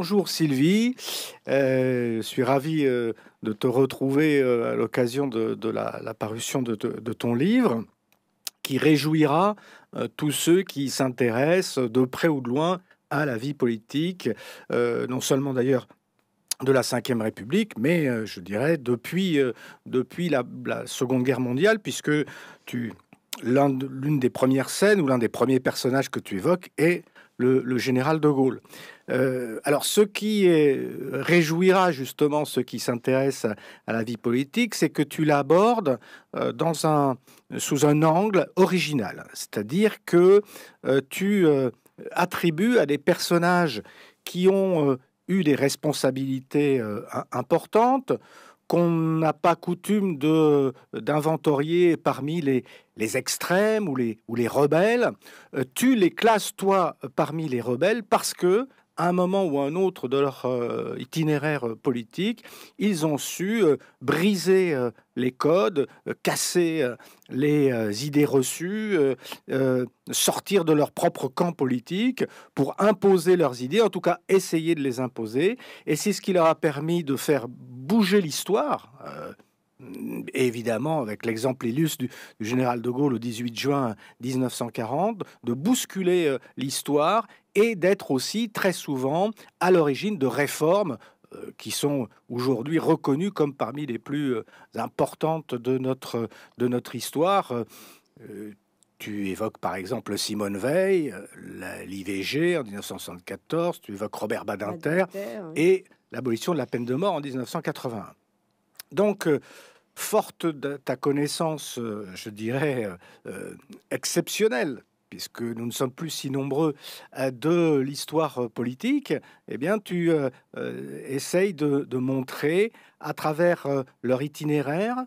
Bonjour Sylvie, euh, je suis ravi euh, de te retrouver euh, à l'occasion de, la, parution de, ton livre qui réjouira tous ceux qui s'intéressent de près ou de loin à la vie politique, non seulement d'ailleurs de la Ve République, mais je dirais depuis, depuis la, Seconde Guerre mondiale, puisque l'une des premières scènes ou l'un des premiers personnages que tu évoques est le, général de Gaulle. Euh, alors, ce qui réjouira justement ceux qui s'intéressent à, la vie politique, c'est que tu l'abordes euh, dans un, sous un angle original, c'est-à-dire que euh, tu attribues à des personnages qui ont eu des responsabilités importantes qu'on n'a pas coutume d'inventorier parmi les, les extrêmes ou les, ou les rebelles. Euh, tu les classes, toi, parmi les rebelles parce que un moment ou un autre de leur euh, itinéraire euh, politique, ils ont su briser les codes, casser les idées reçues, sortir de leur propre camp politique pour imposer leurs idées, en tout cas essayer de les imposer. Et c'est ce qui leur a permis de faire bouger l'histoire évidemment avec l'exemple illustre du, général de Gaulle au 18 juin 1940, de bousculer euh, l'histoire et d'être aussi très souvent à l'origine de réformes euh, qui sont aujourd'hui reconnues comme parmi les plus euh, importantes de notre, de notre histoire. Tu évoques par exemple Simone Veil, l'IVG en 1974, tu évoques Robert Badinter, et l'abolition de la peine de mort en 1981. Donc, euh, forte de ta connaissance, euh, je dirais, euh, exceptionnelle, puisque nous ne sommes plus si nombreux de l'histoire politique, eh bien, tu essayes de, de, montrer à travers leur itinéraire,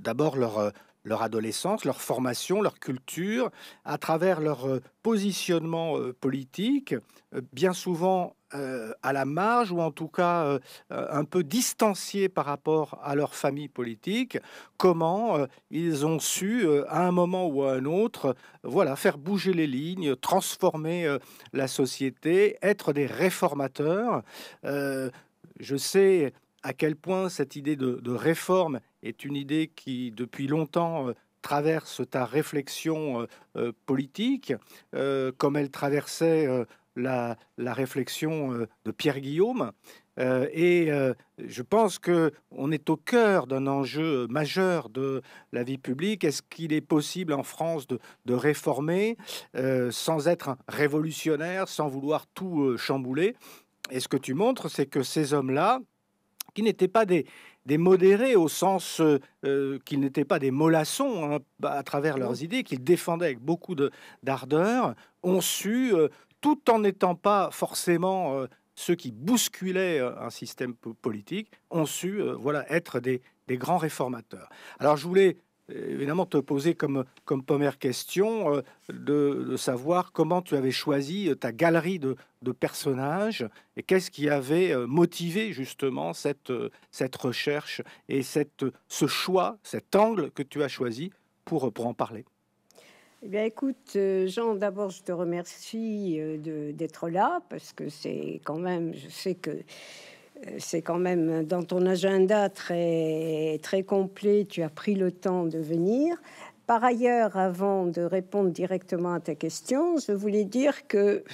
d'abord leur leur adolescence, leur formation, leur culture, à travers leur euh, positionnement euh, politique, euh, bien souvent à la marge ou en tout cas un peu distancié par rapport à leur famille politique, comment ils ont su à un moment ou à un autre, voilà, faire bouger les lignes, transformer la société, être des réformateurs. je sais à quel point cette idée de, de réforme est une idée qui, depuis longtemps, euh, traverse ta réflexion euh, euh, politique, comme elle traversait la, réflexion de Pierre Guillaume. et je pense qu'on est au cœur d'un enjeu majeur de la vie publique. Est-ce qu'il est possible en France de, réformer sans être révolutionnaire, sans vouloir tout chambouler Et ce que tu montres, c'est que ces hommes-là, qui n'étaient pas des, des modérés au sens euh, euh, qu'ils n'étaient pas des mollassons hein, à travers leurs idées, qu'ils défendaient avec beaucoup d'ardeur, ont su, euh, tout en n'étant pas forcément ceux qui bousculaient un système politique, ont su voilà, être des, des grands réformateurs. Alors je voulais évidemment te poser comme, comme première question euh, de, savoir comment tu avais choisi euh, ta galerie de, de personnages et qu'est-ce qui avait euh, motivé justement cette, cette recherche et cette, ce choix, cet angle que tu as choisi pour, pour en parler. Eh bien, écoute, Jean, d'abord, je te remercie d'être là parce que c'est quand même, je sais que euh, c'est quand même dans ton agenda très, très complet, tu as pris le temps de venir. Par ailleurs, avant de répondre directement à ta question, je voulais dire que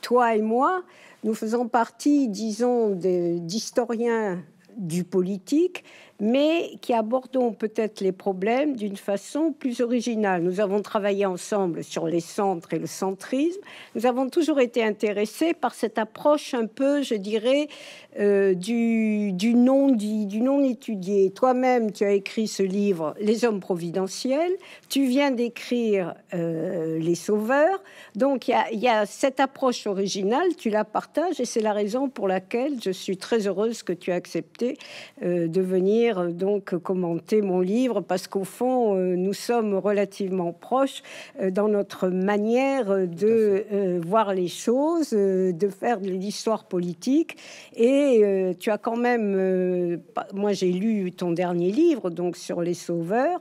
toi et moi, nous faisons partie, disons, d'historiens du politique mais qui abordons peut-être les problèmes d'une façon plus originale. Nous avons travaillé ensemble sur les centres et le centrisme. Nous avons toujours été intéressés par cette approche un peu, je dirais, euh, du, non dit, du non étudié. Toi-même, tu as écrit ce livre, Les hommes providentiels. Tu viens d'écrire euh, Les sauveurs. Donc, il y, a cette approche originale, tu la partages, et c'est la raison pour laquelle je suis très heureuse que tu aies accepté euh, de venir euh, donc commenter mon livre parce qu'au fond, euh, nous sommes relativement proches euh, dans notre manière de voir les choses, de faire de l'histoire politique. Et tu as quand même, moi j'ai lu ton dernier livre donc sur les sauveurs.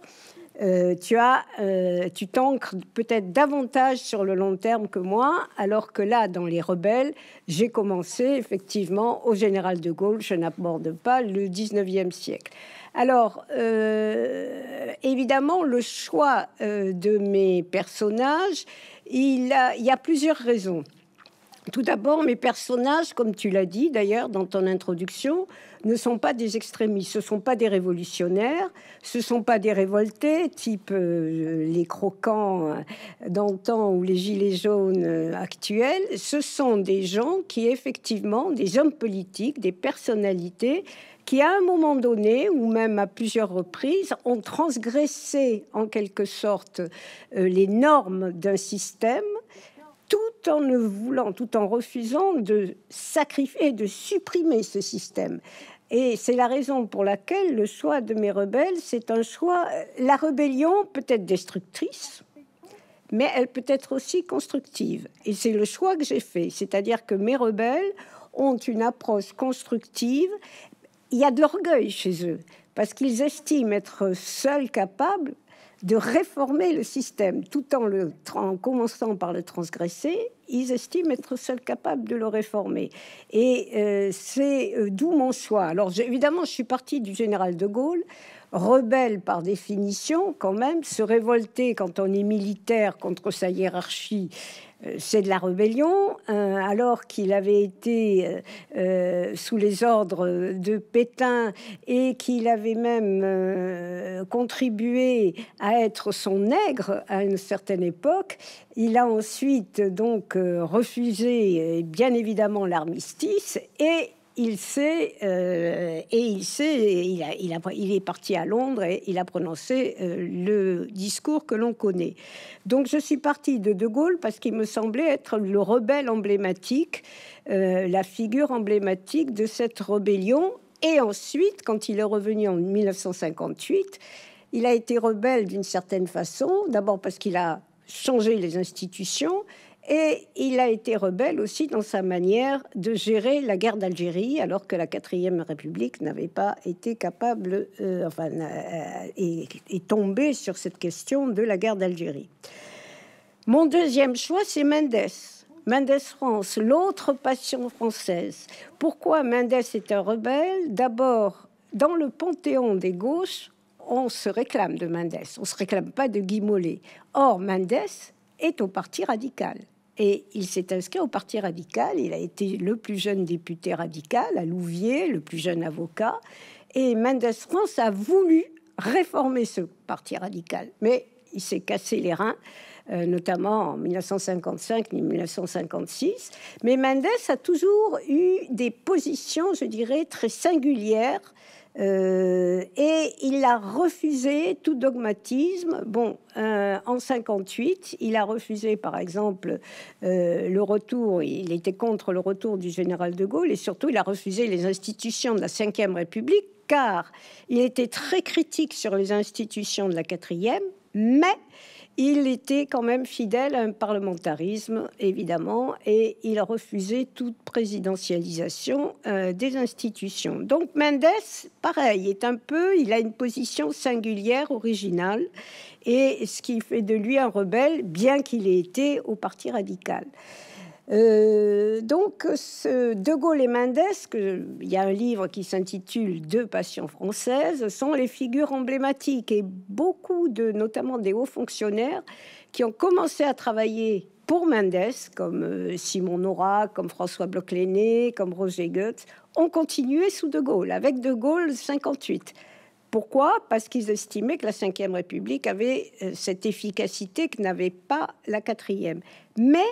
Euh, tu as, euh, tu t'ancres peut-être davantage sur le long terme que moi, alors que là, dans les rebelles, j'ai commencé effectivement au général de Gaulle, je n'aborde pas le 19e siècle. Alors, euh, évidemment, le choix de mes personnages, il y a plusieurs raisons. Tout d'abord, mes personnages, comme tu l'as dit d'ailleurs dans ton introduction, ne sont pas des extrémistes, ce ne sont pas des révolutionnaires, ce ne sont pas des révoltés, type euh, les croquants euh, d'antan ou les gilets jaunes euh, actuels. Ce sont des gens qui, effectivement, des hommes politiques, des personnalités, qui, à un moment donné, ou même à plusieurs reprises, ont transgressé en quelque sorte les normes d'un système tout en ne voulant, tout en refusant de sacrifier, de supprimer ce système. Et c'est la raison pour laquelle le choix de mes rebelles, c'est un choix. Euh, la rébellion peut être destructrice, mais elle peut être aussi constructive. Et c'est le choix que j'ai fait. C'est-à-dire que mes rebelles ont une approche constructive. Il y a de l'orgueil chez eux, parce qu'ils estiment être seuls capables de réformer le système tout en, commençant par le transgresser, ils estiment être seuls capables de le réformer. Et euh, c'est euh, d'où mon choix. Alors évidemment, je suis partie du général de Gaulle, rebelle par définition quand même, se révolter quand on est militaire contre sa hiérarchie euh, c'est de la rébellion, euh, alors qu'il avait été euh, sous les ordres de Pétain et qu'il avait même contribué à être son nègre à une certaine époque. Il a ensuite donc refusé bien évidemment l'armistice et euh, il sait, et il sait, il, est parti à Londres et il a prononcé euh, le discours que l'on connaît. Donc je suis partie de De Gaulle parce qu'il me semblait être le rebelle emblématique, euh, la figure emblématique de cette rébellion. Et ensuite, quand il est revenu en 1958, il a été rebelle d'une certaine façon, d'abord parce qu'il a changé les institutions et il a été rebelle aussi dans sa manière de gérer la guerre d'Algérie, alors que la quatrième République n'avait pas été capable, euh, enfin, et, euh, est tombée sur cette question de la guerre d'Algérie. Mon deuxième choix, c'est Mendès. Mendès France, l'autre passion française. Pourquoi Mendès est un rebelle D'abord, dans le panthéon des gauches, on se réclame de Mendès. On ne se réclame pas de Guy Mollet. Or, Mendès est au Parti radical. Et il s'est inscrit au Parti radical. Il a été le plus jeune député radical à Louviers, le plus jeune avocat. Et Mendes France a voulu réformer ce Parti radical. Mais il s'est cassé les reins, euh, notamment en 1955 ni 1956. Mais Mendes a toujours eu des positions, je dirais, très singulières euh, et il a refusé tout dogmatisme. Bon, euh, en 58, il a refusé, par exemple, euh, le retour. Il était contre le retour du général de Gaulle et surtout, il a refusé les institutions de la Ve République, car il était très critique sur les institutions de la Quatrième mais il était quand même fidèle à un parlementarisme, évidemment, et il a refusé toute présidentialisation euh, des institutions. Donc Mendès, pareil, est un peu, il a une position singulière, originale, et ce qui fait de lui un rebelle, bien qu'il ait été au Parti radical. Euh, donc, ce De Gaulle et Mendès, que, il y a un livre qui s'intitule Deux passions françaises, sont les figures emblématiques et beaucoup de, notamment des hauts fonctionnaires, qui ont commencé à travailler pour Mendès, comme euh, Simon Nora, comme François Bloch-Léné, comme Roger Goetz, ont continué sous De Gaulle, avec De Gaulle 58. Pourquoi Parce qu'ils estimaient que la Ve République avait euh, cette efficacité que n'avait pas la quatrième. Mais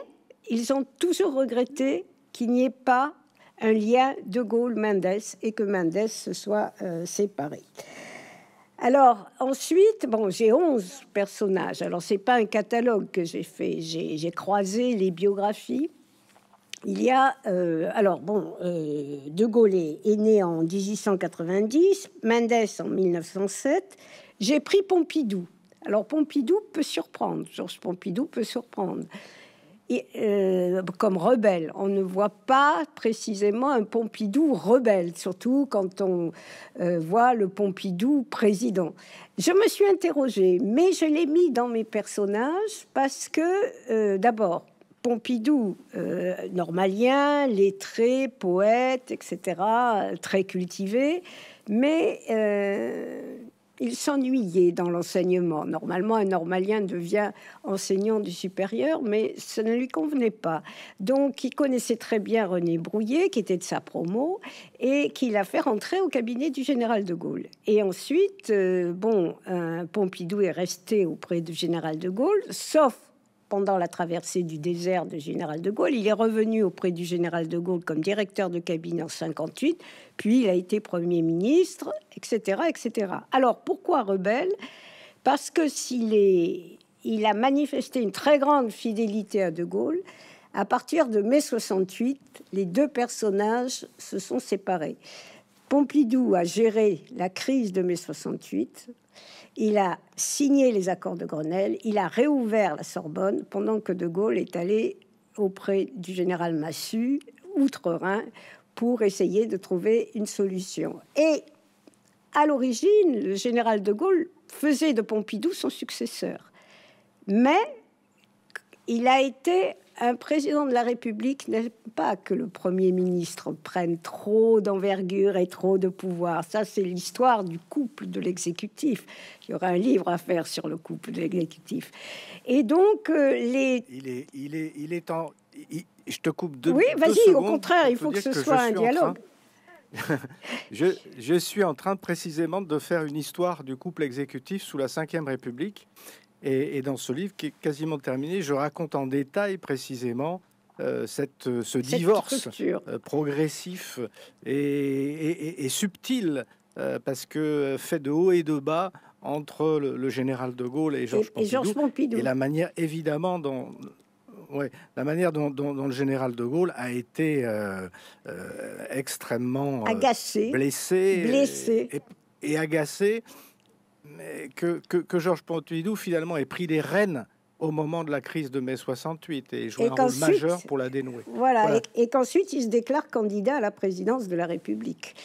ils ont toujours regretté qu'il n'y ait pas un lien de gaulle mendès et que Mendès se soit euh, séparé. Alors ensuite, bon, j'ai 11 personnages. Alors c'est pas un catalogue que j'ai fait, j'ai croisé les biographies. Il y a, euh, alors bon, euh, De Gaulle est né en 1890, Mendès en 1907. J'ai pris Pompidou. Alors Pompidou peut surprendre, Georges Pompidou peut surprendre. Euh, comme rebelle. On ne voit pas précisément un Pompidou rebelle, surtout quand on euh, voit le Pompidou président. Je me suis interrogée, mais je l'ai mis dans mes personnages parce que, euh, d'abord, Pompidou, normalien, lettré, poète, etc., très cultivé, mais il s'ennuyait dans l'enseignement. Normalement, un normalien devient enseignant du supérieur, mais ça ne lui convenait pas. Donc, il connaissait très bien René Brouillet, qui était de sa promo, et qui l'a fait rentrer au cabinet du général de Gaulle. Et ensuite, euh, bon, Pompidou est resté auprès du général de Gaulle, sauf pendant la traversée du désert de Général de Gaulle. Il est revenu auprès du Général de Gaulle comme directeur de cabinet en 58, puis il a été Premier ministre, etc. etc. Alors pourquoi rebelle Parce que s'il est... Il a manifesté une très grande fidélité à De Gaulle. À partir de mai 68, les deux personnages se sont séparés. Pompidou a géré la crise de mai 68 il a signé les accords de Grenelle, il a réouvert la Sorbonne pendant que De Gaulle est allé auprès du général Massu, outre-Rhin, pour essayer de trouver une solution. Et à l'origine, le général de Gaulle faisait de Pompidou son successeur. Mais il a été un président de la République n'aime pas que le Premier ministre prenne trop d'envergure et trop de pouvoir. Ça, c'est l'histoire du couple de l'exécutif. Il y aura un livre à faire sur le couple de l'exécutif. Et donc, euh, les... Il est, il est, il en... je te coupe deux Oui, vas-y, au contraire, il faut que ce soit un dialogue. je, je suis en train précisément de faire une histoire du couple exécutif sous la Ve République et, dans ce livre qui est quasiment terminé, je raconte en détail précisément euh, cette, euh, ce divorce euh, progressif et, subtil, parce que fait de haut et de bas entre le, général de Gaulle et Georges Pompidou, et la manière évidemment dont la manière dont, le général de Gaulle a été extrêmement agacé, blessé. Et, agacé que, que, Georges Pompidou finalement ait pris les rênes au moment de la crise de mai 68 et joué un rôle majeur pour la dénouer. Voilà, et, qu'ensuite il se déclare candidat à la présidence de la République.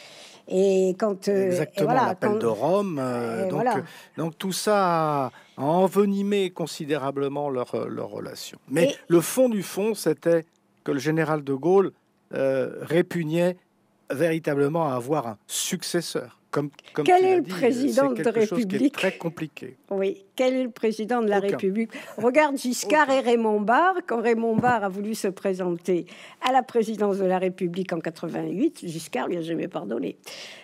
Et quand euh, exactement l'appel de Rome, euh, euh, donc, tout ça a envenimé considérablement leur, leur relation. Mais le fond du fond, c'était que le général de Gaulle répugnait véritablement à avoir un successeur quel est le euh, président de la République très compliqué. Oui, quel est le président de la République Regarde Giscard et Raymond Barre. Quand Raymond Barre a voulu se présenter à la présidence de la République en 88, Giscard lui a jamais pardonné.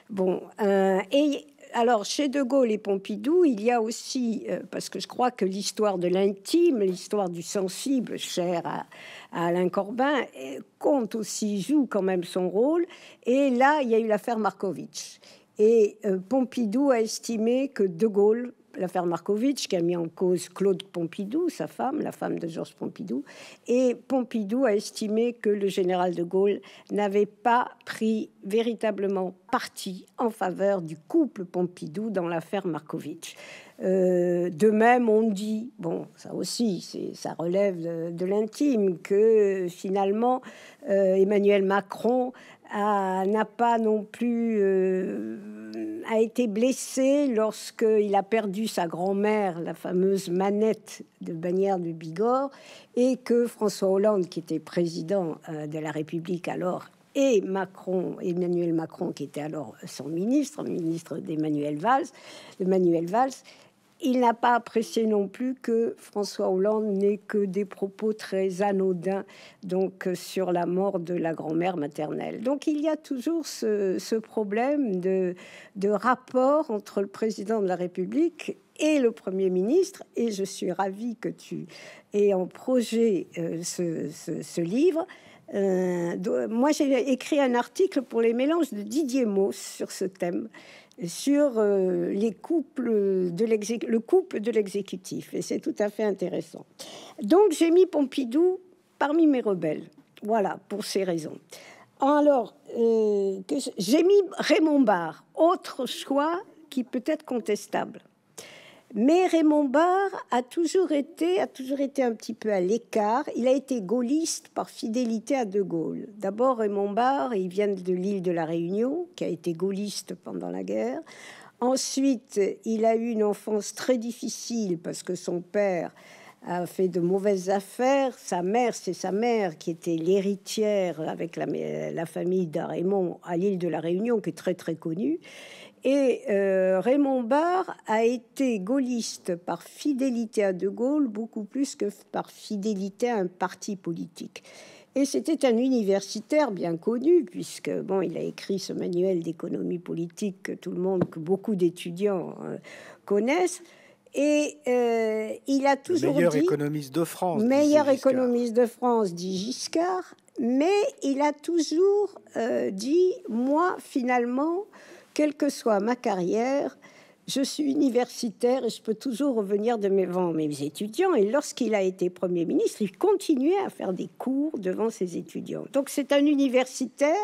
Bon, euh, et alors chez De Gaulle et Pompidou, il y a aussi, euh, parce que je crois que l'histoire de l'intime, l'histoire du sensible, cher à, à, Alain Corbin, compte aussi, joue quand même son rôle. Et là, il y a eu l'affaire Markovitch. Et euh, Pompidou a estimé que De Gaulle, l'affaire Markovitch, qui a mis en cause Claude Pompidou, sa femme, la femme de Georges Pompidou, et Pompidou a estimé que le général de Gaulle n'avait pas pris véritablement parti en faveur du couple Pompidou dans l'affaire Markovitch. Euh, de même, on dit, bon, ça aussi, ça relève de, l'intime, que euh, finalement, Emmanuel Macron n'a pas non plus euh, a été blessé lorsqu'il a perdu sa grand-mère, la fameuse manette de bannière de Bigorre, et que François Hollande, qui était président euh, de la République alors, et Macron, Emmanuel Macron, qui était alors son ministre, ministre d'Emmanuel Valls, Valls, il n'a pas apprécié non plus que François Hollande n'ait que des propos très anodins donc euh, sur la mort de la grand-mère maternelle. Donc il y a toujours ce, problème de, rapport entre le président de la République et le Premier ministre, et je suis ravie que tu aies en projet euh, ce, livre. Euh, moi, j'ai écrit un article pour les mélanges de Didier Mauss sur ce thème sur euh, les couples de le couple de l'exécutif. Et c'est tout à fait intéressant. Donc j'ai mis Pompidou parmi mes rebelles. Voilà, pour ces raisons. Alors, euh, j'ai mis Raymond Barre, autre choix qui peut être contestable. Mais Raymond Barre a toujours été, a toujours été un petit peu à l'écart. Il a été gaulliste par fidélité à De Gaulle. D'abord, Raymond Barre, il vient de l'île de la Réunion, qui a été gaulliste pendant la guerre. Ensuite, il a eu une enfance très difficile parce que son père a fait de mauvaises affaires. Sa mère, c'est sa mère qui était l'héritière avec la, la famille Raymond à l'île de la Réunion, qui est très très connue. Et euh, Raymond Barre a été gaulliste par fidélité à De Gaulle, beaucoup plus que par fidélité à un parti politique. Et c'était un universitaire bien connu, puisque bon, il a écrit ce manuel d'économie politique que tout le monde, que beaucoup d'étudiants euh, connaissent. Et euh, il a toujours meilleur économiste de France, meilleur économiste de France, dit Giscard. Mais il a toujours dit, moi, finalement, quelle que soit ma carrière, je suis universitaire et je peux toujours revenir de mes, devant mes étudiants. Et lorsqu'il a été Premier ministre, il continuait à faire des cours devant ses étudiants. Donc c'est un universitaire,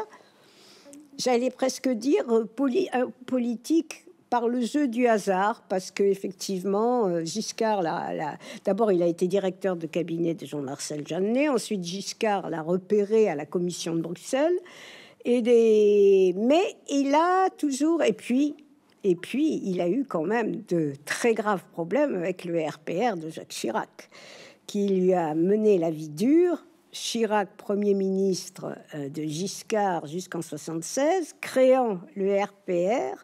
j'allais presque dire, euh, euh, politique par le jeu du hasard, parce que effectivement, euh, Giscard, d'abord, il a été directeur de cabinet de Jean-Marcel Jeannet, ensuite Giscard l'a repéré à la commission de Bruxelles, des... Mais il a toujours, et puis, et puis, il a eu quand même de très graves problèmes avec le RPR de Jacques Chirac, qui lui a mené la vie dure. Chirac, premier ministre euh, de Giscard jusqu'en 76, créant le RPR,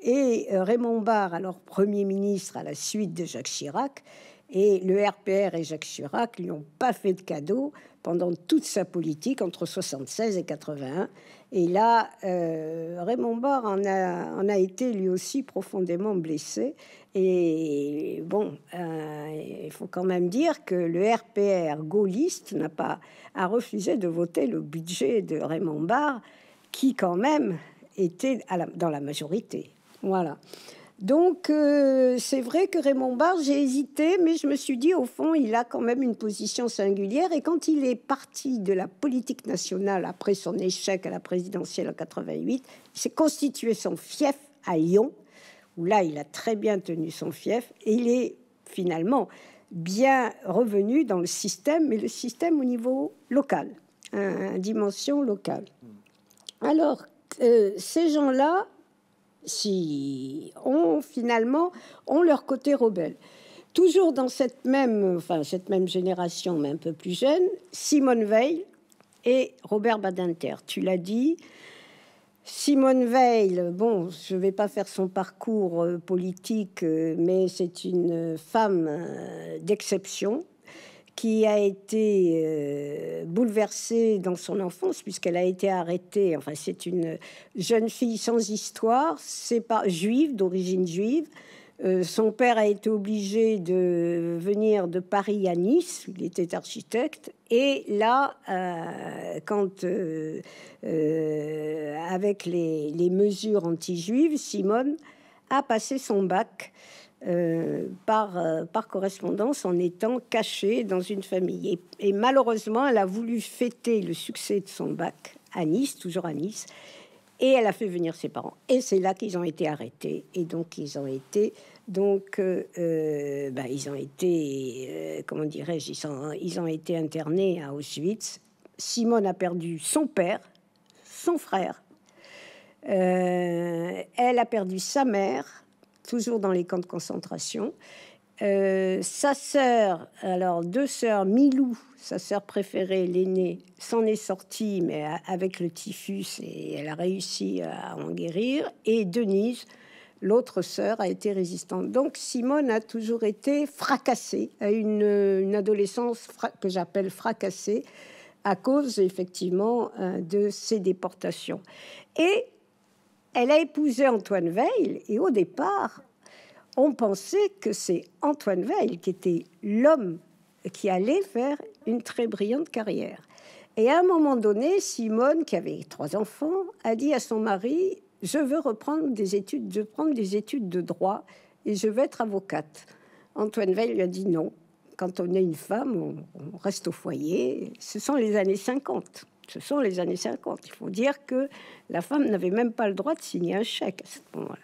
et euh, Raymond Barre, alors premier ministre à la suite de Jacques Chirac. Et le RPR et Jacques Chirac lui ont pas fait de cadeau pendant toute sa politique entre 76 et 81. Et là, euh, Raymond Barre en a, été lui aussi profondément blessé. Et bon, euh, il faut quand même dire que le RPR gaulliste n'a pas a refusé de voter le budget de Raymond Barre, qui quand même était dans la majorité. Voilà. Donc, euh, c'est vrai que Raymond Barre, j'ai hésité, mais je me suis dit, au fond, il a quand même une position singulière. Et quand il est parti de la politique nationale après son échec à la présidentielle en 88, il s'est constitué son fief à Lyon, où là, il a très bien tenu son fief. Et il est finalement bien revenu dans le système, mais le système au niveau local, dimension locale. Alors, euh, ces gens-là, si ont finalement ont leur côté rebelle. Toujours dans cette même, cette même génération, mais un peu plus jeune, Simone Veil et Robert Badinter. Tu l'as dit. Simone Veil, bon, je ne vais pas faire son parcours euh, politique, euh, mais c'est une euh, femme d'exception, qui a été euh, bouleversée dans son enfance puisqu'elle a été arrêtée. Enfin, c'est une jeune fille sans histoire, c'est pas juive d'origine juive. Euh, son père a été obligé de venir de Paris à Nice, il était architecte, et là, euh, quand avec les, les mesures anti-juives, Simone a passé son bac euh, par, euh, par correspondance en étant cachée dans une famille. Et, malheureusement, elle a voulu fêter le succès de son bac à Nice, toujours à Nice, et elle a fait venir ses parents. Et c'est là qu'ils ont été arrêtés. Et donc, ils ont été donc, euh, bah, ils ont été, comment dirais-je, ils, ont été internés à Auschwitz. Simone a perdu son père, son frère. elle a perdu sa mère toujours dans les camps de concentration. Euh, sa sœur, alors deux sœurs, Milou, sa sœur préférée, l'aînée, s'en est sortie, mais avec le typhus, et elle a réussi à en guérir. Et Denise, l'autre sœur, a été résistante. Donc Simone a toujours été fracassée, à une, adolescence que j'appelle fracassée, à cause effectivement euh, de ces déportations. Et elle a épousé Antoine Veil et au départ, on pensait que c'est Antoine Veil qui était l'homme qui allait faire une très brillante carrière. Et à un moment donné, Simone, qui avait trois enfants, a dit à son mari Je veux reprendre des études, je des études de droit et je veux être avocate. Antoine Veil lui a dit non. Quand on est une femme, on reste au foyer. Ce sont les années 50. Ce sont les années 50. Il faut dire que la femme n'avait même pas le droit de signer un chèque à ce moment-là.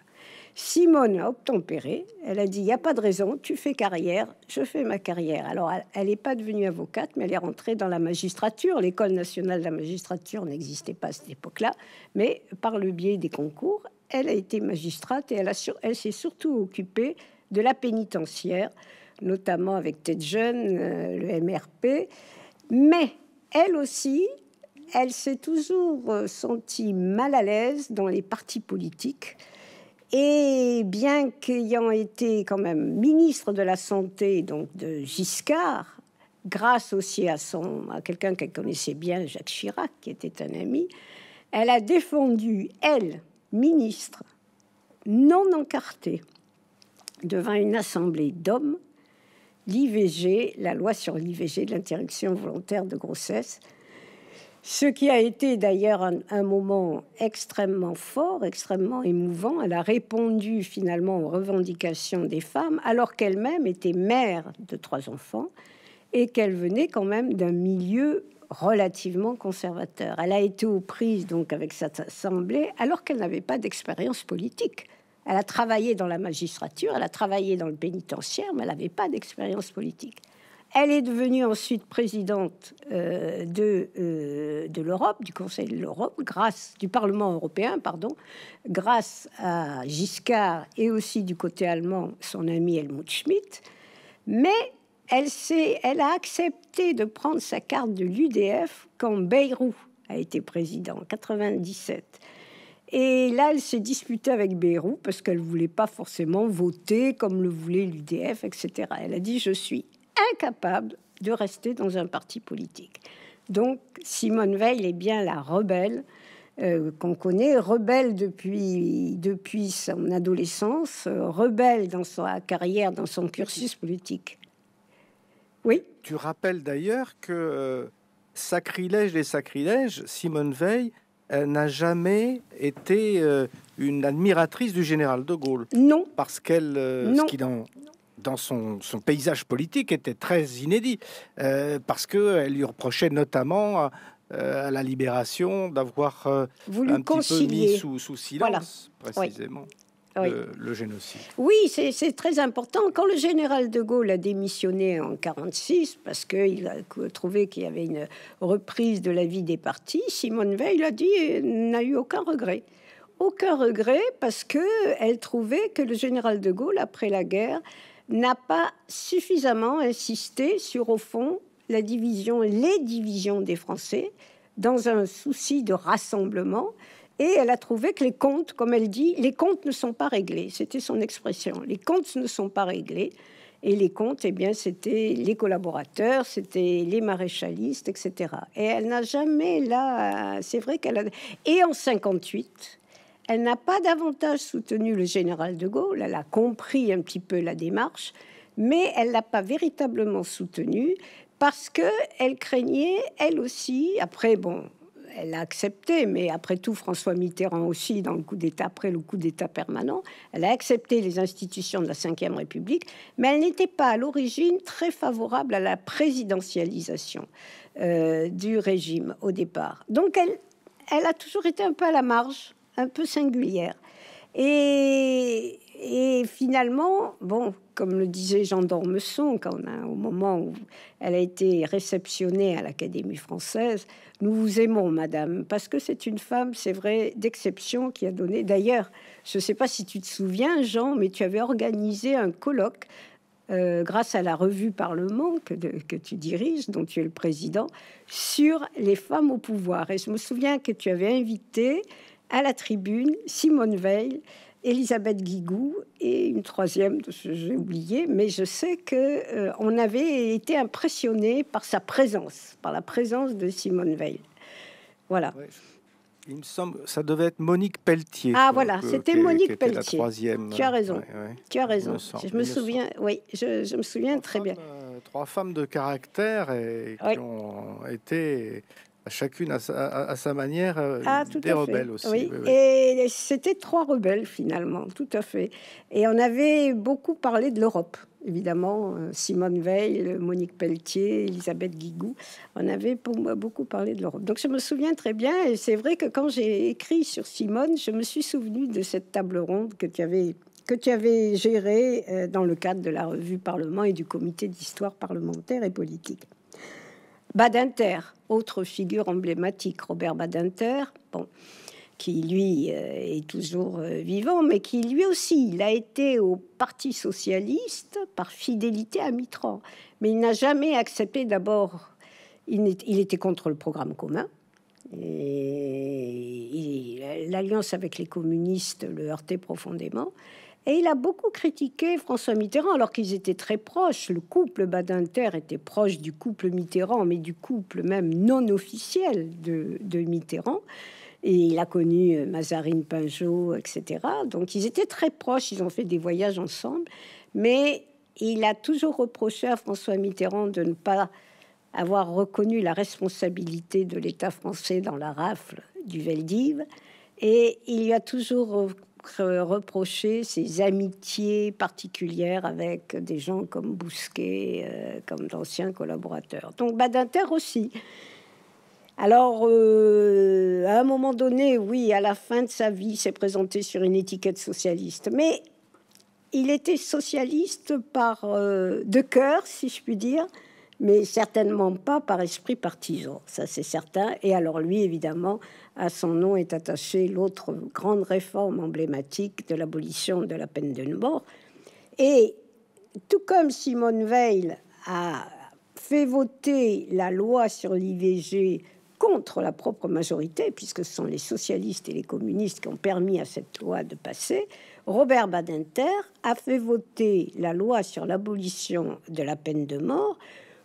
Simone a obtempéré. Elle a dit il n'y a pas de raison, tu fais carrière, je fais ma carrière. Alors, elle n'est pas devenue avocate, mais elle est rentrée dans la magistrature. L'école nationale de la magistrature n'existait pas à cette époque-là, mais par le biais des concours, elle a été magistrate et elle, s'est surtout occupée de la pénitentiaire, notamment avec Ted Jeune, euh, le MRP. Mais elle aussi, elle s'est toujours euh, sentie mal à l'aise dans les partis politiques. Et bien qu'ayant été quand même ministre de la Santé, donc de Giscard, grâce aussi à, à quelqu'un qu'elle connaissait bien, Jacques Chirac, qui était un ami, elle a défendu, elle, ministre, non encartée, devant une assemblée d'hommes, l'IVG, la loi sur l'IVG, l'interruption volontaire de grossesse, ce qui a été d'ailleurs un, moment extrêmement fort, extrêmement émouvant. Elle a répondu finalement aux revendications des femmes, alors qu'elle-même était mère de trois enfants et qu'elle venait quand même d'un milieu relativement conservateur. Elle a été aux prises donc avec cette assemblée alors qu'elle n'avait pas d'expérience politique. Elle a travaillé dans la magistrature, elle a travaillé dans le pénitentiaire, mais elle n'avait pas d'expérience politique. Elle est devenue ensuite présidente euh, euh, de, l'Europe, du Conseil de l'Europe, grâce du Parlement européen, pardon, grâce à Giscard et aussi du côté allemand son ami Helmut Schmidt. Mais elle, a accepté de prendre sa carte de l'UDF quand Beyrouth a été président en 1997. Et là, elle s'est disputée avec Beyrouth parce qu'elle voulait pas forcément voter comme le voulait l'UDF, etc. Elle a dit Je suis incapable de rester dans un parti politique. Donc Simone Veil est bien la rebelle euh, qu'on connaît, rebelle depuis, depuis son adolescence, rebelle dans sa carrière, dans son cursus politique. Oui. Tu rappelles d'ailleurs que euh, sacrilège des sacrilèges, Simone Veil n'a jamais été euh, une admiratrice du général de Gaulle. Non. Parce qu'elle, ce dans son, paysage politique était très inédit, euh, parce qu'elle lui reprochait notamment euh, à, la libération d'avoir euh, voulu concilier sous, sous, silence précisément. Le, génocide. Oui, c'est très important. Quand le général de Gaulle a démissionné en 1946, parce qu'il a trouvé qu'il y avait une reprise de la vie des partis, Simone Veil a dit n'a eu aucun regret aucun regret parce que elle trouvait que le général de Gaulle, après la guerre, n'a pas suffisamment insisté sur, au fond, la division, les divisions des Français, dans un souci de rassemblement. Et elle a trouvé que les comptes, comme elle dit, les comptes ne sont pas réglés. C'était son expression. Les comptes ne sont pas réglés. Et les comptes, eh bien, c'était les collaborateurs, c'était les maréchalistes, etc. Et elle n'a jamais là. C'est vrai qu'elle a. Et en 58, elle n'a pas davantage soutenu le général de Gaulle, elle a compris un petit peu la démarche, mais elle l'a pas véritablement soutenu parce que elle craignait, elle aussi, après, bon, elle a accepté, mais après tout, François Mitterrand aussi, dans le coup d'État, après le coup d'État permanent, elle a accepté les institutions de la Ve République, mais elle n'était pas à l'origine très favorable à la présidentialisation euh, du régime au départ. Donc elle, elle a toujours été un peu à la marge un peu singulière. Et, et, finalement, bon, comme le disait Jean d'Ormesson, quand on a, au moment où elle a été réceptionnée à l'Académie française, nous vous aimons, madame, parce que c'est une femme, c'est vrai, d'exception qui a donné. D'ailleurs, je ne sais pas si tu te souviens, Jean, mais tu avais organisé un colloque euh, grâce à la revue Parlement que, tu diriges, dont tu es le président, sur les femmes au pouvoir. Et je me souviens que tu avais invité à la tribune Simone Veil, Elisabeth Guigou et une troisième, j'ai oublié, mais je sais que euh, on avait été impressionné par sa présence, par la présence de Simone Veil. Voilà. il me semble, ça devait être Monique Pelletier. Ah voilà, euh, c'était Monique Pelletier. troisième. Tu as raison. Tu as raison. je me souviens. Oui, je, me souviens très bien. Euh, trois femmes de caractère et qui ont été Chacune à sa, à, sa manière euh, ah, des rebelles aussi. Et c'était trois rebelles finalement, tout à fait. Et on avait beaucoup parlé de l'Europe, évidemment. Euh, Simone Veil, Monique Pelletier, Elisabeth Guigou. On avait pour moi beaucoup parlé de l'Europe. Donc je me souviens très bien. Et c'est vrai que quand j'ai écrit sur Simone, je me suis souvenu de cette table ronde que tu avais que tu avais gérée euh, dans le cadre de la revue Parlement et du comité d'histoire parlementaire et politique. Badinter, autre figure emblématique, Robert Badinter, bon, qui lui euh, est toujours euh, vivant, mais qui lui aussi, il a été au Parti socialiste par fidélité à Mitran. Mais il n'a jamais accepté d'abord, il, il était contre le programme commun, et l'alliance avec les communistes le heurtait profondément. Et il a beaucoup critiqué François Mitterrand, alors qu'ils étaient très proches. Le couple Badinter était proche du couple Mitterrand, mais du couple même non officiel de, Mitterrand. Et il a connu euh, Mazarine Pinjot, etc. Donc ils étaient très proches, ils ont fait des voyages ensemble. Mais il a toujours reproché à François Mitterrand de ne pas avoir reconnu la responsabilité de l'État français dans la rafle du Veldiv. Et il y a toujours reprocher ses amitiés particulières avec des gens comme Bousquet, euh, comme d'anciens collaborateurs. Donc Badinter aussi. Alors, euh, à un moment donné, oui, à la fin de sa vie, s'est présenté sur une étiquette socialiste. Mais il était socialiste par euh, de cœur, si je puis dire, mais certainement pas par esprit partisan. Ça, c'est certain. Et alors, lui, évidemment, à son nom est attachée l'autre grande réforme emblématique de l'abolition de la peine de mort. Et tout comme Simone Veil a fait voter la loi sur l'IVG contre la propre majorité, puisque ce sont les socialistes et les communistes qui ont permis à cette loi de passer, Robert Badinter a fait voter la loi sur l'abolition de la peine de mort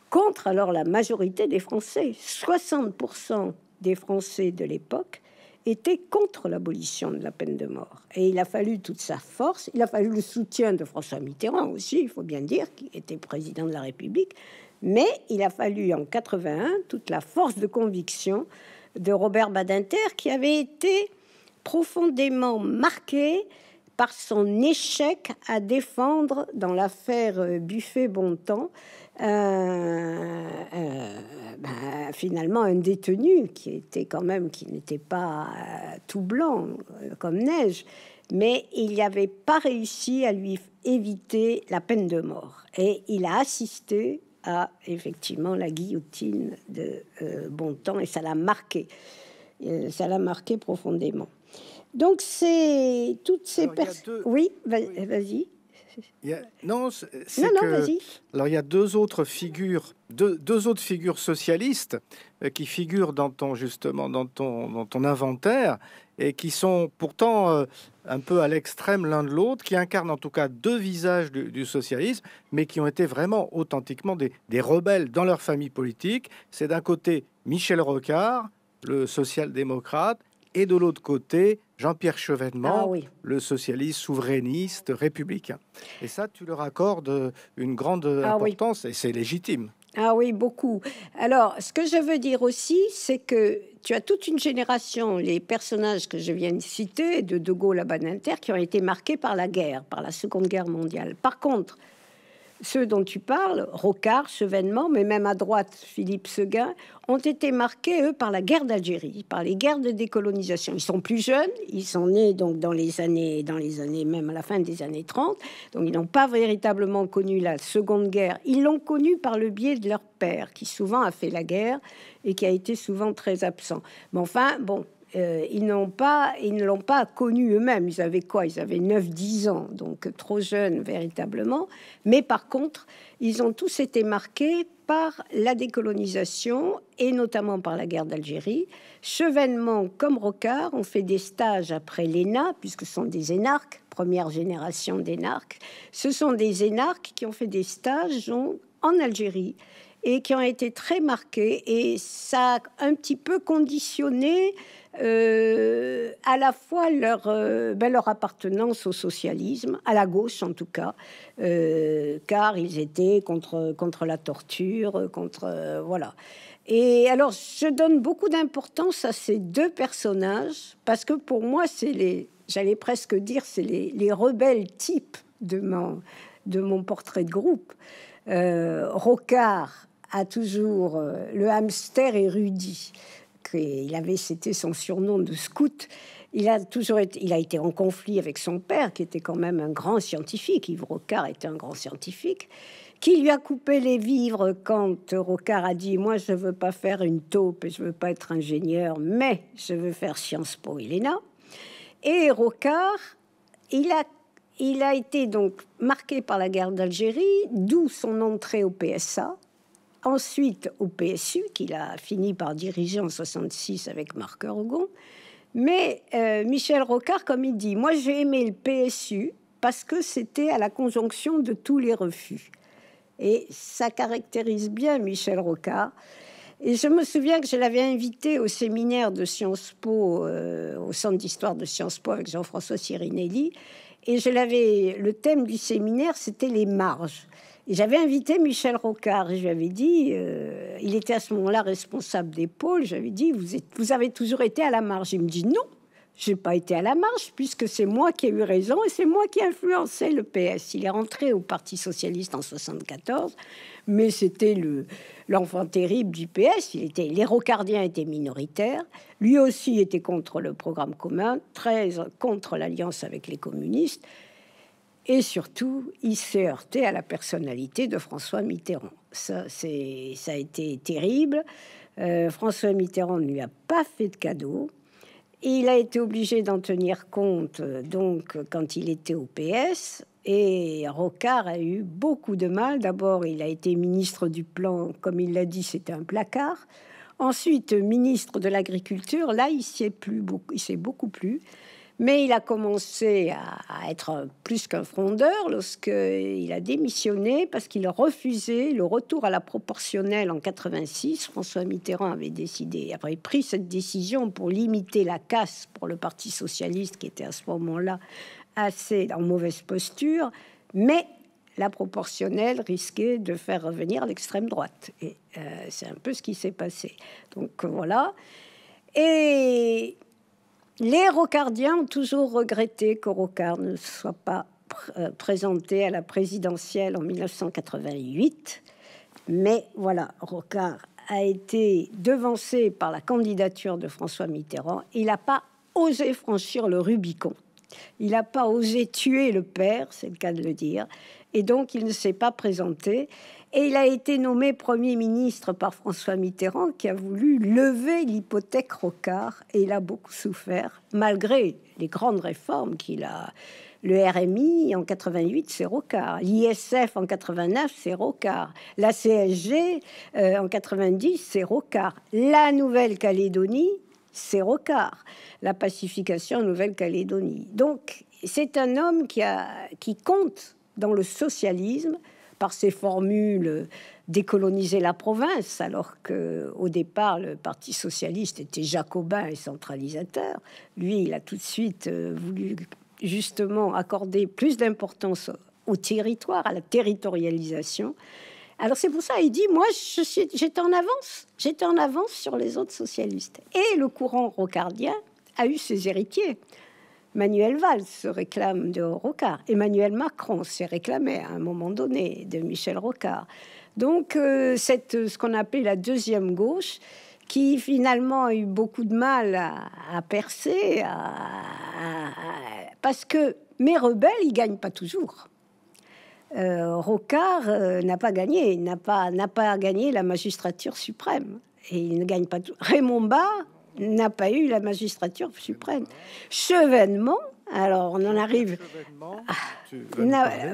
contre alors la majorité des Français. 60% des Français de l'époque étaient contre l'abolition de la peine de mort. Et il a fallu toute sa force, il a fallu le soutien de François Mitterrand aussi, il faut bien dire, qui était président de la République, mais il a fallu en 81 toute la force de conviction de Robert Badinter, qui avait été profondément marqué par son échec à défendre dans l'affaire Buffet-Bontemps finalement un détenu qui était quand même, qui n'était pas euh, tout blanc euh, comme neige, mais il n'avait pas réussi à lui éviter la peine de mort. Et il a assisté à effectivement la guillotine de euh, Bontemps et ça l'a marqué. ça l'a marqué profondément. Donc c'est toutes ces personnes. oui. vas-y non, c'est alors il y a deux autres figures, deux, autres figures socialistes euh, qui figurent dans ton justement dans ton dans ton inventaire et qui sont pourtant euh, un peu à l'extrême l'un de l'autre, qui incarnent en tout cas deux visages du, socialisme, mais qui ont été vraiment authentiquement des, des rebelles dans leur famille politique. C'est d'un côté Michel Rocard, le social-démocrate, et de l'autre côté, Jean-Pierre Chevènement, ah le socialiste souverainiste républicain. Et ça, tu leur accordes euh, une grande ah importance et c'est légitime. Ah oui, beaucoup. Alors, ce que je veux dire aussi, c'est que tu as toute une génération, les personnages que je viens de citer, de De Gaulle à Baninter, qui ont été marqués par la guerre, par la Seconde Guerre mondiale. Par contre, ceux dont tu parles, Rocard, Chevènement, mais même à droite, Philippe Seguin, ont été marqués, eux, par la guerre d'Algérie, par les guerres de décolonisation. Ils sont plus jeunes, ils sont nés donc dans les années, dans les années, même à la fin des années 30, donc ils n'ont pas véritablement connu la Seconde Guerre. Ils l'ont connue par le biais de leur père, qui souvent a fait la guerre et qui a été souvent très absent. Mais enfin, bon, euh, ils n'ont pas, ils ne l'ont pas connu eux-mêmes. Ils avaient quoi Ils avaient 9-10 ans, donc trop jeunes véritablement. Mais par contre, ils ont tous été marqués par la décolonisation et notamment par la guerre d'Algérie. Chevènement comme Rocard ont fait des stages après l'ENA, puisque ce sont des énarques, première génération d'énarques. Ce sont des énarques qui ont fait des stages en Algérie et qui ont été très marqués, Et ça a un petit peu conditionné euh, à la fois leur, euh, ben, leur appartenance au socialisme, à la gauche en tout cas, euh, car ils étaient contre, contre la torture, contre... voilà. Et alors, je donne beaucoup d'importance à ces deux personnages, parce que pour moi, c'est les... J'allais presque dire, c'est les, les, rebelles types de mon, de mon portrait de groupe. Rocard a toujours euh, le hamster érudit. Il avait, c'était son surnom de scout. Il a toujours été, il a été en conflit avec son père, qui était quand même un grand scientifique. Yves Rocard était un grand scientifique, qui lui a coupé les vivres quand Rocard a dit Moi, je veux pas faire une taupe, je veux pas être ingénieur, mais je veux faire Sciences Po Elena. Et Rocard, il a, il a été donc marqué par la guerre d'Algérie, d'où son entrée au PSA ensuite au PSU, qu'il a fini par diriger en 66 avec Marc Rogon. Mais euh, Michel Rocard, comme il dit, moi j'ai aimé le PSU parce que c'était à la conjonction de tous les refus. Et ça caractérise bien Michel Rocard. Et je me souviens que je l'avais invité au séminaire de Sciences Po, euh, au centre d'histoire de Sciences Po avec Jean-François Sirinelli. Et je l'avais, le thème du séminaire, c'était les marges. J'avais invité Michel Rocard dit, euh, il était à ce moment-là responsable des pôles, j'avais dit, vous, avez toujours été à la marge. Il me dit, non, j'ai pas été à la marge puisque c'est moi qui ai eu raison et c'est moi qui ai influencé le PS. Il est rentré au Parti socialiste en 1974, mais c'était l'enfant terrible du PS. Il était les Rocardiens étaient minoritaires. Lui aussi était contre le programme commun, très contre l'alliance avec les communistes. Et surtout, il s'est heurté à la personnalité de François Mitterrand. Ça, c'est, ça a été terrible. Euh, François Mitterrand ne lui a pas fait de cadeau. il a été obligé d'en tenir compte euh, donc quand il était au PS. Et Rocard a eu beaucoup de mal. D'abord, il a été ministre du Plan, comme il l'a dit, c'était un placard. Ensuite, ministre de l'Agriculture, là, il s'est beaucoup, il s'est beaucoup plu. Mais il a commencé à, être plus qu'un frondeur lorsqu'il a démissionné parce qu'il refusait le retour à la proportionnelle en 86. François Mitterrand avait décidé, avait pris cette décision pour limiter la casse pour le Parti socialiste qui était à ce moment-là assez en mauvaise posture. Mais la proportionnelle risquait de faire revenir l'extrême droite. Et euh, c'est un peu ce qui s'est passé. Donc voilà. Et les Rocardiens ont toujours regretté que Rocard ne soit pas euh, présenté à la présidentielle en 1988. Mais voilà, Rocard a été devancé par la candidature de François Mitterrand. Il n'a pas osé franchir le Rubicon. Il n'a pas osé tuer le père, c'est le cas de le dire et donc il ne s'est pas présenté. Et il a été nommé Premier ministre par François Mitterrand, qui a voulu lever l'hypothèque Rocard, et il a beaucoup souffert, malgré les grandes réformes qu'il a. Le RMI en 88, c'est Rocard. L'ISF en 89, c'est Rocard. La CSG euh, en 90, c'est Rocard. La Nouvelle-Calédonie, c'est Rocard. La pacification Nouvelle-Calédonie. Donc, c'est un homme qui, a, qui compte dans le socialisme par ses formules décoloniser la province, alors que au départ le Parti socialiste était jacobin et centralisateur. Lui, il a tout de suite euh, voulu justement accorder plus d'importance au territoire, à la territorialisation. Alors c'est pour ça, il dit, moi, j'étais en avance, j'étais en avance sur les autres socialistes. Et le courant rocardien a eu ses héritiers. Manuel Valls se réclame de Rocard. Emmanuel Macron s'est réclamé à un moment donné de Michel Rocard. Donc, euh, c'est ce qu'on appelle la deuxième gauche, qui finalement a eu beaucoup de mal à, percer, parce que mes rebelles, ils gagnent pas toujours. Euh, Rocard euh, n'a pas gagné, n'a pas, n'a pas gagné la magistrature suprême. Et il ne gagne pas tout. Raymond Barre, n'a pas eu la magistrature suprême. Chevènement, alors on en arrive.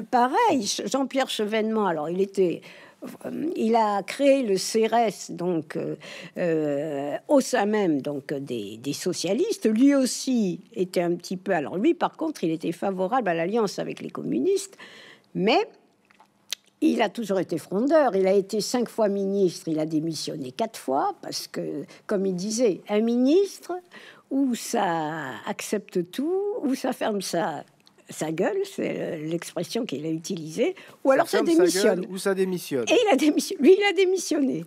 Pareil, Jean-Pierre Chevènement, alors il était euh, il a créé le CRS donc euh, euh, au sein même donc des, des, socialistes. Lui aussi était un petit peu. Alors lui, par contre, il était favorable à l'alliance avec les communistes, mais il a toujours été frondeur. Il a été cinq fois ministre. Il a démissionné quatre fois parce que, comme il disait, un ministre ou ça accepte tout, ou ça ferme sa, sa gueule, c'est euh, l'expression qu'il a utilisée, ou alors ça démissionne. ou ça démissionne. Et il a démissionné. Lui, il a démissionné.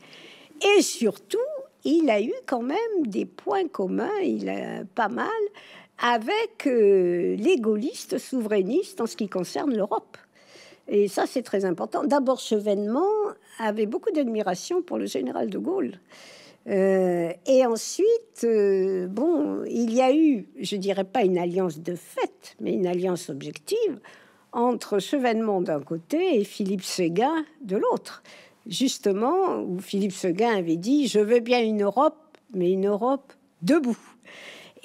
Et surtout, il a eu quand même des points communs. Il a pas mal avec euh, les gaullistes souverainistes en ce qui concerne l'Europe. Et ça, c'est très important. D'abord, Chevènement avait beaucoup d'admiration pour le général de Gaulle. Euh, et ensuite, euh, bon, il y a eu, je dirais pas une alliance de fait, mais une alliance objective entre Chevènement d'un côté et Philippe Séguin de l'autre. Justement, où Philippe Séguin avait dit Je veux bien une Europe, mais une Europe debout.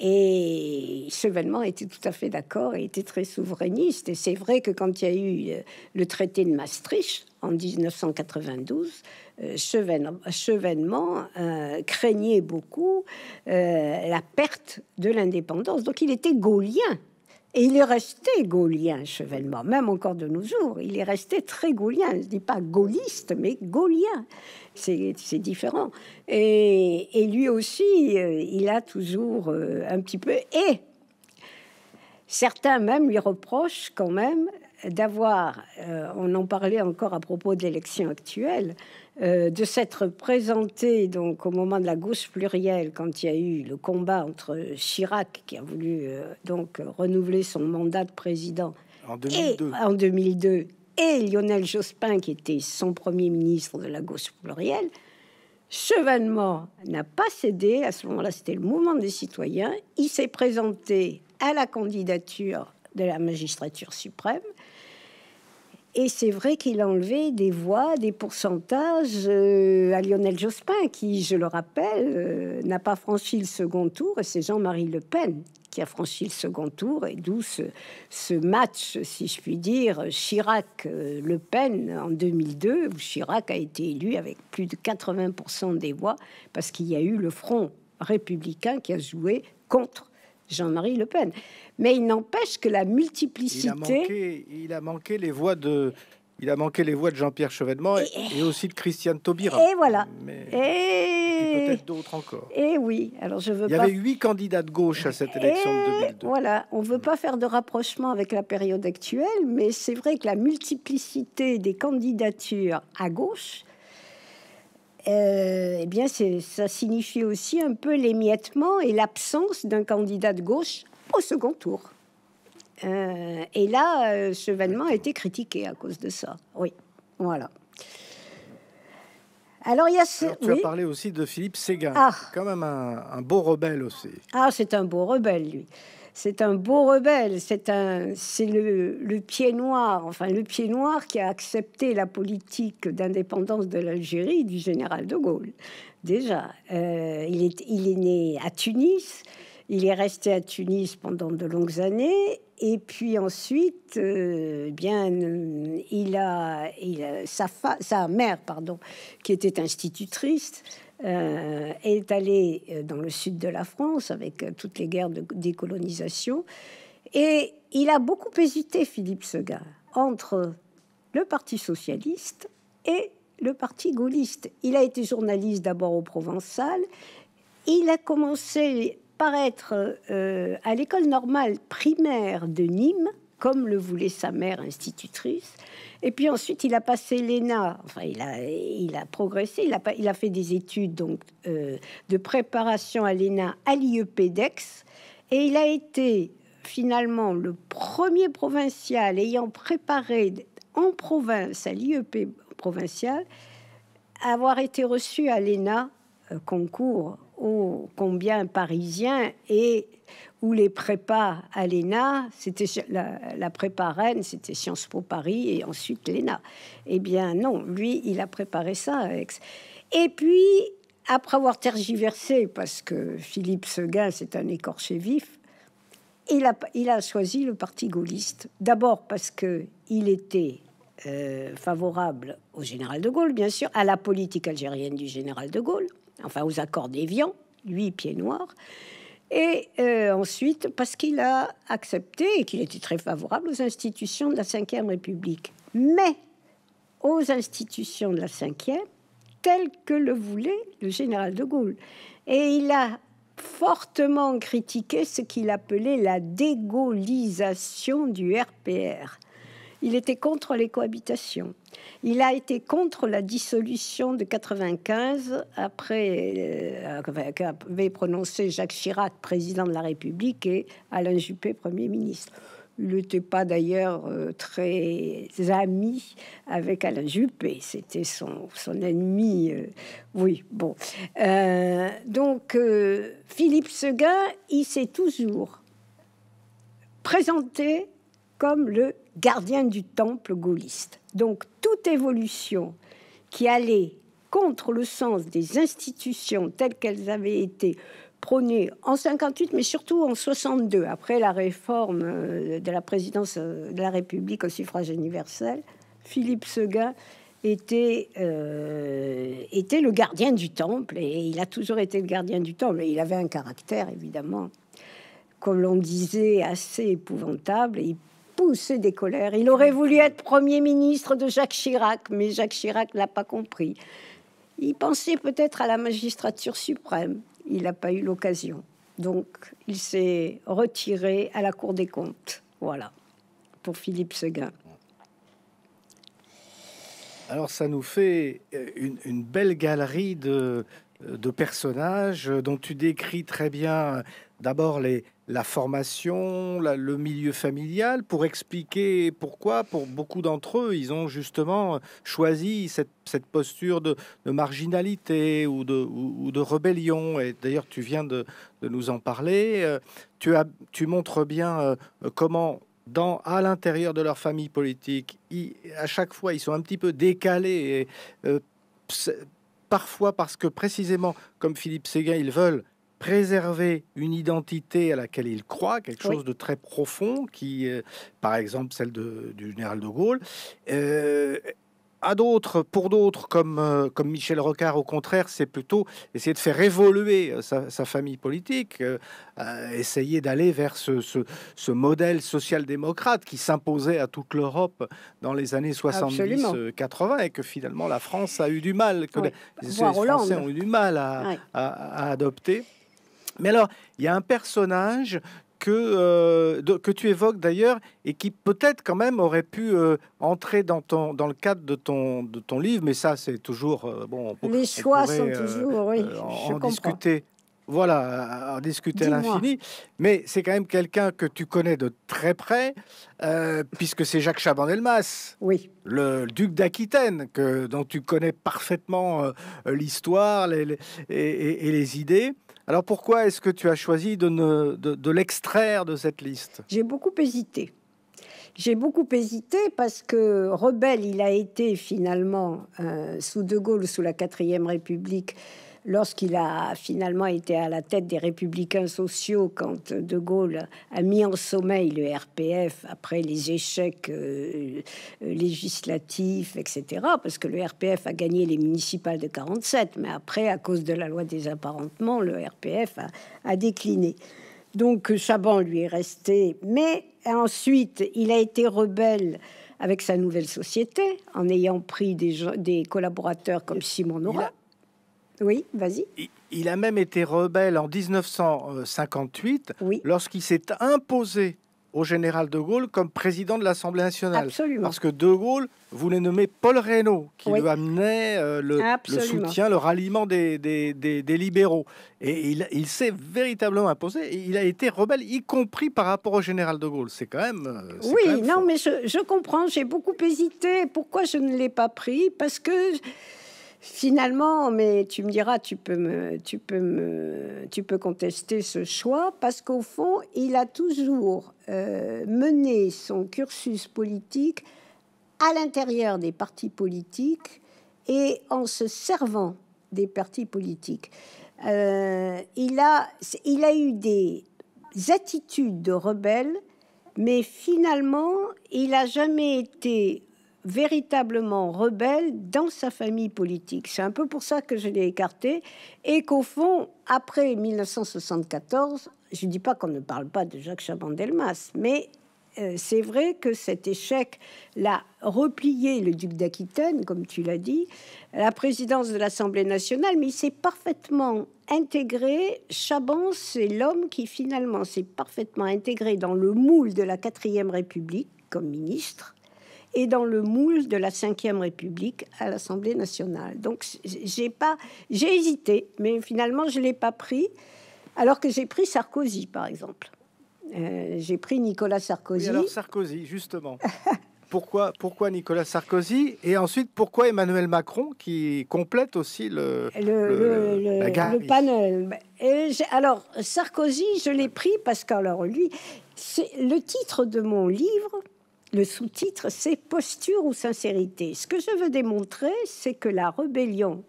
Et Chevènement était tout à fait d'accord et était très souverainiste. Et c'est vrai que quand il y a eu euh, le traité de Maastricht en 1992, Chevènement euh, euh, craignait beaucoup la perte de l'indépendance. Donc il était gaulien. Et il est resté gaulien, Chevènement, même encore de nos jours. Il est resté très gaulien. Je ne dis pas gaulliste, mais gaulien c'est différent. Et, lui aussi, euh, il a toujours euh, un petit peu. Et certains même lui reprochent quand même d'avoir, euh, on en parlait encore à propos de l'élection actuelle, de s'être présenté donc au moment de la gauche plurielle, quand il y a eu le combat entre Chirac, qui a voulu donc renouveler son mandat de président, en 2002. et en 2002, et Lionel Jospin, qui était son premier ministre de la gauche plurielle, Chevènement n'a pas cédé. À ce moment-là, c'était le mouvement des citoyens. Il s'est présenté à la candidature de la magistrature suprême. Et c'est vrai qu'il a enlevé des voix, des pourcentages euh, à Lionel Jospin, qui, je le rappelle, euh, n'a pas franchi le second tour, et c'est Jean-Marie Le Pen qui a franchi le second tour, et d'où ce, match, si je puis dire, Chirac-Le Pen en 2002, où Chirac a été élu avec plus de 80% des voix, parce qu'il y a eu le front républicain qui a joué contre Jean-Marie Le Pen. Mais il n'empêche que la multiplicité... il a manqué les voix de il a manqué les voix de Jean-Pierre Chevènement et, aussi de Christiane Taubira. Et voilà. et, peut-être d'autres encore. Et oui. Alors je veux. Il y avait huit candidats de gauche à cette élection de 2002. Voilà. On ne veut pas faire de rapprochement avec la période actuelle, mais c'est vrai que la multiplicité des candidatures à gauche. Euh, eh bien, ça signifie aussi un peu l'émiettement et l'absence d'un candidat de gauche au second tour. Euh, et là, euh, ce vêtement a été critiqué à cause de ça. Oui, voilà. Alors, il y a ce... tu as parlé aussi de Philippe Séguin, ah. quand même un, beau rebelle aussi. Ah, c'est un beau rebelle, lui. C'est un beau rebelle, c'est un, c'est le, pied noir, enfin le pied noir qui a accepté la politique d'indépendance de l'Algérie du général de Gaulle. Déjà, euh, il, est, il est né à Tunis, il est resté à Tunis pendant de longues années et puis ensuite, euh, eh bien, il a, sa, sa, mère, pardon, qui était institutrice, euh, est allée euh, dans le sud de la France avec toutes les guerres de décolonisation. Et il a beaucoup hésité, Philippe Seguin, entre le Parti socialiste et le Parti gaulliste. Il a été journaliste d'abord au Provençal. Il a commencé paraître euh, à l'école normale primaire de Nîmes, comme le voulait sa mère institutrice. Et puis ensuite, il a passé l'ENA. Enfin, il a, il a progressé. Il a, il a fait des études donc euh, de préparation à l'ENA à l'IEP d'Aix. Et il a été finalement le premier provincial ayant préparé en province à l'IEP provincial, avoir été reçu à l'ENA euh, concours combien parisien et où les prépas à l'ENA, c'était la, prépa Rennes, c'était Sciences Po Paris et ensuite l'ENA. Eh bien non, lui, il a préparé ça avec. Et puis, après avoir tergiversé, parce que Philippe Seguin, c'est un écorché vif, il a, il a choisi le parti gaulliste. D'abord parce que il était euh, favorable au général de Gaulle, bien sûr, à la politique algérienne du général de Gaulle enfin aux accords d'Évian, lui pied noir. Et euh, ensuite, parce qu'il a accepté et qu'il était très favorable aux institutions de la Ve République. Mais aux institutions de la Ve, telles que le voulait le général de Gaulle. Et il a fortement critiqué ce qu'il appelait la dégaulisation du RPR. Il était contre les cohabitations. Il a été contre la dissolution de 95 après euh, qu'avait prononcé Jacques Chirac, président de la République, et Alain Juppé, premier ministre. Il n'était pas d'ailleurs euh, très ami avec Alain Juppé, c'était son, son ennemi. Euh, oui, bon. Euh, donc, Philippe Seguin, il s'est toujours présenté comme le gardien du temple gaulliste. Donc toute évolution qui allait contre le sens des institutions telles qu'elles avaient été prônées en 58, mais surtout en 62, après la réforme euh, de la présidence euh, de la République au suffrage universel, Philippe Seguin était, euh, était le gardien du temple, et il a toujours été le gardien du temple, il avait un caractère, évidemment, comme l'on disait, assez épouvantable, et poussé des colères. Il aurait voulu être Premier ministre de Jacques Chirac, mais Jacques Chirac l'a pas compris. Il pensait peut-être à la magistrature suprême. Il n'a pas eu l'occasion. Donc, il s'est retiré à la Cour des comptes. Voilà, pour Philippe Seguin. Alors, ça nous fait euh, une, belle galerie de, euh, de personnages euh, dont tu décris très bien d'abord les, la formation, le milieu familial, pour expliquer pourquoi, pour beaucoup d'entre eux, ils ont justement euh, choisi cette, posture de, marginalité ou de, rébellion. Et d'ailleurs, tu viens de, nous en parler. Euh, tu, as, tu montres bien euh, comment dans, à l'intérieur de leur famille politique, à chaque fois, ils sont un petit peu décalés, parfois parce que précisément, comme Philippe Séguin, ils veulent préserver une identité à laquelle il croit, quelque chose de très profond, qui, euh, par exemple, celle de, du général de Gaulle. Euh, à d'autres, pour d'autres, comme, euh, comme Michel Rocard, au contraire, c'est plutôt essayer de faire évoluer sa, famille politique, essayer d'aller vers ce, ce, modèle social-démocrate qui s'imposait à toute l'Europe dans les années 70-80 et que finalement la France a eu du mal, que les, bah, Français ont eu du mal à, à, à adopter. Mais alors, il y a un personnage que, euh, que tu évoques d'ailleurs et qui peut-être quand même aurait pu euh, entrer dans, le cadre de ton, de ton livre, mais ça c'est toujours... Euh, bon, Les choix sont toujours... oui, en, en Voilà, en discuter à l'infini. Mais c'est quand même quelqu'un que tu connais de très près, puisque c'est Jacques Chaban-Delmas, oui. le duc d'Aquitaine, dont tu connais parfaitement l'histoire et, les idées. Alors pourquoi est-ce que tu as choisi de, l'extraire de cette liste J'ai beaucoup hésité. J'ai beaucoup hésité parce que Rebelle, il a été finalement euh, sous De Gaulle, sous la quatrième République, lorsqu'il a finalement été à la tête des républicains sociaux, quand De Gaulle a mis en sommeil le RPF après les échecs euh, euh, législatifs, etc., parce que le RPF a gagné les municipales de 47, mais après, à cause de la loi des apparentements, le RPF a, décliné. Donc Chaban lui est resté, mais ensuite il a été rebelle avec sa nouvelle société en ayant pris des, collaborateurs comme Simon Nora. Oui, vas-y. Il a même été rebelle en 1958 oui. lorsqu'il s'est imposé au général de Gaulle comme président de l'Assemblée nationale. Absolument. Parce que de Gaulle voulait nommer Paul Reynaud, qui lui amenait euh, le, soutien, le ralliement des, des, libéraux. Et il, s'est véritablement imposé. Il a été rebelle, y compris par rapport au général de Gaulle. C'est quand même. Euh, oui, non, mais je, je comprends. J'ai beaucoup hésité. Pourquoi je ne l'ai pas pris Parce que. Finalement, mais tu me diras, tu peux me, tu peux me, tu peux contester ce choix parce qu'au fond, il a toujours euh, mené son cursus politique à l'intérieur des partis politiques et en se servant des partis politiques. Euh, il a, il a eu des attitudes de rebelle, mais finalement, il n'a jamais été véritablement rebelle dans sa famille politique. C'est un peu pour ça que je l'ai écarté et qu'au fond, après 1974, je ne dis pas qu'on ne parle pas de Jacques Chaban-Delmas, mais euh, c'est vrai que cet échec l'a replié le duc d'Aquitaine, comme tu l'as dit, la présidence de l'Assemblée nationale, mais il s'est parfaitement intégré. Chaban, c'est l'homme qui finalement s'est parfaitement intégré dans le moule de la quatrième République comme ministre et dans le moule de la Ve République à l'Assemblée nationale. Donc j'ai pas, j'ai hésité, mais finalement je l'ai pas pris, alors que j'ai pris Sarkozy par exemple. Euh, j'ai pris Nicolas Sarkozy. alors Sarkozy, justement. pourquoi, pourquoi Nicolas Sarkozy Et ensuite, pourquoi Emmanuel Macron qui complète aussi le, le, le, panel Et Alors, Sarkozy, je l'ai pris parce que, lui, c'est le titre de mon livre, le sous-titre, c'est Posture ou sincérité. Ce que je veux démontrer, c'est que la rébellion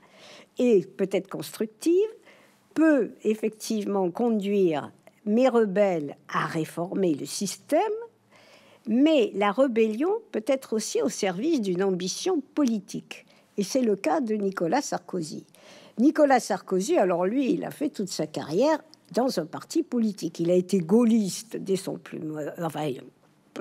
est peut-être constructive, peut effectivement conduire mes rebelles à réformer le système, mais la rébellion peut être aussi au service d'une ambition politique. Et c'est le cas de Nicolas Sarkozy. Nicolas Sarkozy, alors lui, il a fait toute sa carrière dans un parti politique. Il a été gaulliste dès son plus... Enfin,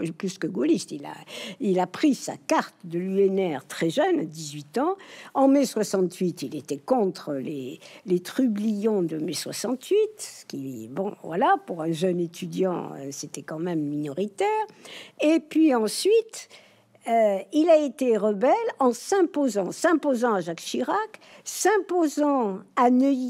plus que gaulliste. Il a, il a pris sa carte de l'UNR très jeune, 18 ans. En mai 68, il était contre les, les trublions de mai 68, ce qui, bon, voilà, pour un jeune étudiant, euh, c'était quand même minoritaire. Et puis ensuite, euh, il a été rebelle en s'imposant, s'imposant à Jacques Chirac, s'imposant à Neuilly.